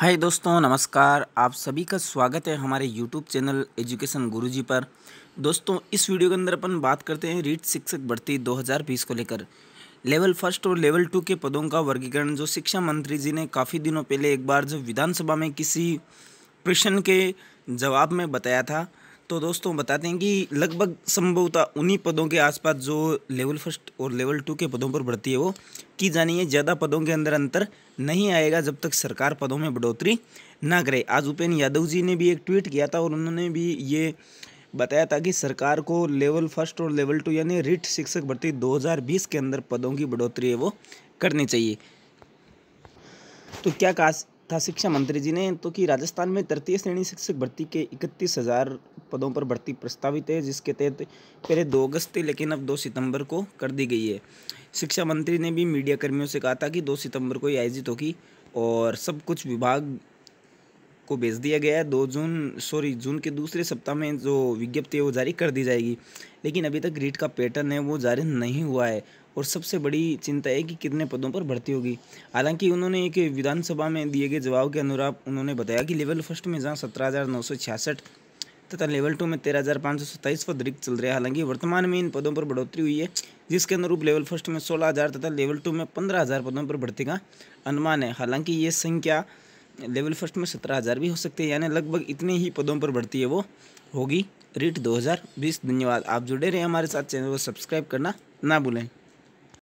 हाय दोस्तों नमस्कार आप सभी का स्वागत है हमारे यूट्यूब चैनल एजुकेशन गुरुजी पर दोस्तों इस वीडियो के अंदर अपन बात करते हैं रीट शिक्षक भर्ती 2020 को लेकर लेवल फर्स्ट और लेवल टू के पदों का वर्गीकरण जो शिक्षा मंत्री जी ने काफ़ी दिनों पहले एक बार जब विधानसभा में किसी प्रश्न के जवाब में बताया था तो दोस्तों बताते हैं कि लगभग संभवतः उन्हीं पदों के आसपास जो लेवल फर्स्ट और लेवल टू के पदों पर बढ़ती है वो की जानी है ज़्यादा पदों के अंदर अंतर नहीं आएगा जब तक सरकार पदों में बढ़ोतरी ना करे आज उपेन्द्र यादव जी ने भी एक ट्वीट किया था और उन्होंने भी ये बताया था कि सरकार को लेवल फर्स्ट और लेवल टू यानी रिट शिक्षक भर्ती दो के अंदर पदों की बढ़ोतरी है वो करनी चाहिए तो क्या कहा था शिक्षा मंत्री जी ने तो कि राजस्थान में तृतीय श्रेणी शिक्षक भर्ती के इकतीस हज़ार पदों पर भर्ती प्रस्तावित है जिसके तहत पहले दो अगस्त थे लेकिन अब दो सितंबर को कर दी गई है शिक्षा मंत्री ने भी मीडिया कर्मियों से कहा था कि दो सितंबर को ये आयोजित होगी और सब कुछ विभाग को भेज दिया गया है दो जून सॉरी जून के दूसरे सप्ताह में जो विज्ञप्ति है वो जारी कर दी जाएगी लेकिन अभी तक रीट का पैटर्न है वो जारी नहीं हुआ है और सबसे बड़ी चिंता है कि कितने पदों पर भर्ती होगी हालांकि उन्होंने एक विधानसभा में दिए गए जवाब के अनुराग उन्होंने बताया कि लेवल फर्स्ट में जहाँ सत्रह तथा लेवल टू में तेरह हज़ार पाँच सौ सत्ताईस पद रिक्त चल रहे हैं हालांकि वर्तमान में इन पदों पर बढ़ोतरी हुई है जिसके अनुरूप लेवल फर्स्ट में सोलह हज़ार तथा लेवल टू में पंद्रह हज़ार पदों पर बढ़ती का अनुमान है हालांकि ये संख्या लेवल फर्स्ट में सत्रह हज़ार भी हो सकती है यानी लगभग इतने ही पदों पर बढ़ती है वो होगी रिट दो धन्यवाद आप जुड़े रहे हमारे साथ चैनल को सब्सक्राइब करना ना भूलें